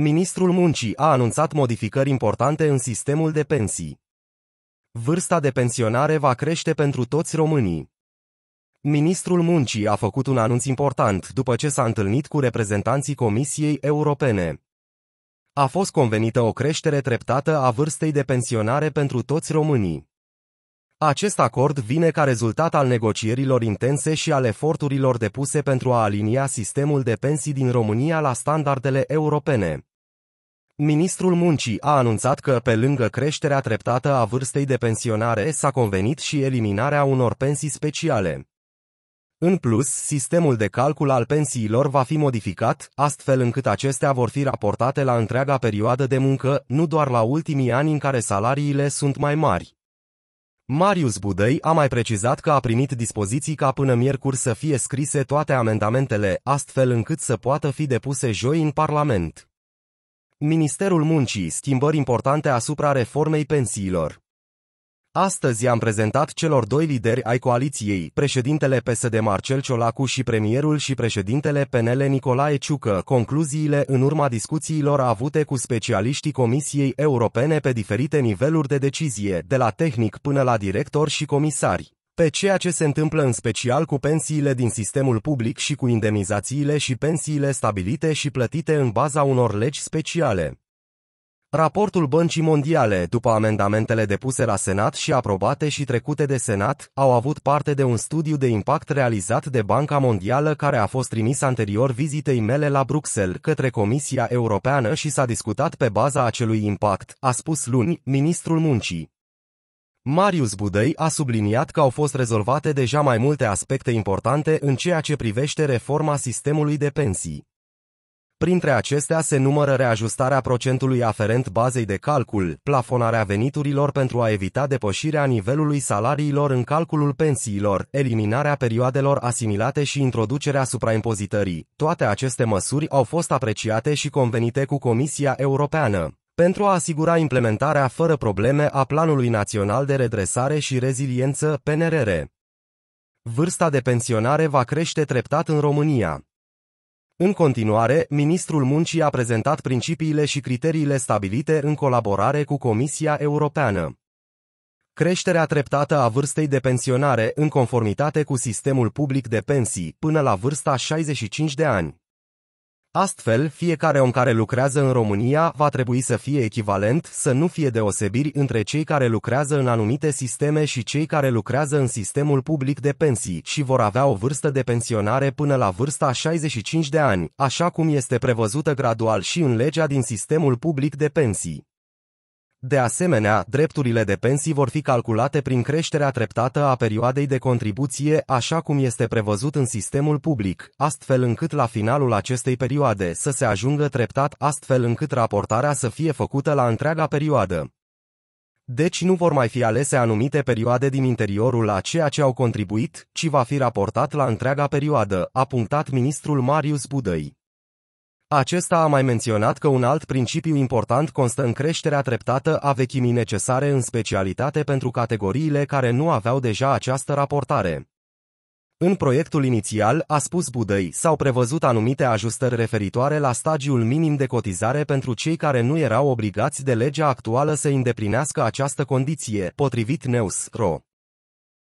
Ministrul Muncii a anunțat modificări importante în sistemul de pensii. Vârsta de pensionare va crește pentru toți românii. Ministrul Muncii a făcut un anunț important după ce s-a întâlnit cu reprezentanții Comisiei Europene. A fost convenită o creștere treptată a vârstei de pensionare pentru toți românii. Acest acord vine ca rezultat al negocierilor intense și al eforturilor depuse pentru a alinia sistemul de pensii din România la standardele europene. Ministrul Muncii a anunțat că, pe lângă creșterea treptată a vârstei de pensionare, s-a convenit și eliminarea unor pensii speciale. În plus, sistemul de calcul al pensiilor va fi modificat, astfel încât acestea vor fi raportate la întreaga perioadă de muncă, nu doar la ultimii ani în care salariile sunt mai mari. Marius Budăi a mai precizat că a primit dispoziții ca până miercuri să fie scrise toate amendamentele, astfel încât să poată fi depuse joi în Parlament. Ministerul Muncii, schimbări importante asupra reformei pensiilor. Astăzi am prezentat celor doi lideri ai coaliției, președintele PSD Marcel Ciolacu și premierul și președintele PNL Nicolae Ciucă, concluziile în urma discuțiilor avute cu specialiștii Comisiei Europene pe diferite niveluri de decizie, de la tehnic până la director și comisari pe ceea ce se întâmplă în special cu pensiile din sistemul public și cu indemnizațiile și pensiile stabilite și plătite în baza unor legi speciale. Raportul Băncii Mondiale, după amendamentele depuse la Senat și aprobate și trecute de Senat, au avut parte de un studiu de impact realizat de Banca Mondială care a fost trimis anterior vizitei mele la Bruxelles către Comisia Europeană și s-a discutat pe baza acelui impact, a spus luni ministrul muncii. Marius Budăi a subliniat că au fost rezolvate deja mai multe aspecte importante în ceea ce privește reforma sistemului de pensii. Printre acestea se numără reajustarea procentului aferent bazei de calcul, plafonarea veniturilor pentru a evita depășirea nivelului salariilor în calculul pensiilor, eliminarea perioadelor asimilate și introducerea supraimpozitării. Toate aceste măsuri au fost apreciate și convenite cu Comisia Europeană pentru a asigura implementarea fără probleme a Planului Național de Redresare și Reziliență PNRR. Vârsta de pensionare va crește treptat în România. În continuare, ministrul muncii a prezentat principiile și criteriile stabilite în colaborare cu Comisia Europeană. Creșterea treptată a vârstei de pensionare în conformitate cu sistemul public de pensii până la vârsta 65 de ani. Astfel, fiecare om care lucrează în România va trebui să fie echivalent, să nu fie deosebiri între cei care lucrează în anumite sisteme și cei care lucrează în sistemul public de pensii și vor avea o vârstă de pensionare până la vârsta 65 de ani, așa cum este prevăzută gradual și în legea din sistemul public de pensii. De asemenea, drepturile de pensii vor fi calculate prin creșterea treptată a perioadei de contribuție, așa cum este prevăzut în sistemul public, astfel încât la finalul acestei perioade să se ajungă treptat, astfel încât raportarea să fie făcută la întreaga perioadă. Deci nu vor mai fi alese anumite perioade din interiorul a ceea ce au contribuit, ci va fi raportat la întreaga perioadă, a punctat ministrul Marius Budăi. Acesta a mai menționat că un alt principiu important constă în creșterea treptată a vechimii necesare în specialitate pentru categoriile care nu aveau deja această raportare. În proiectul inițial, a spus Budăi, s-au prevăzut anumite ajustări referitoare la stagiul minim de cotizare pentru cei care nu erau obligați de legea actuală să îndeplinească această condiție, potrivit NEUS-RO.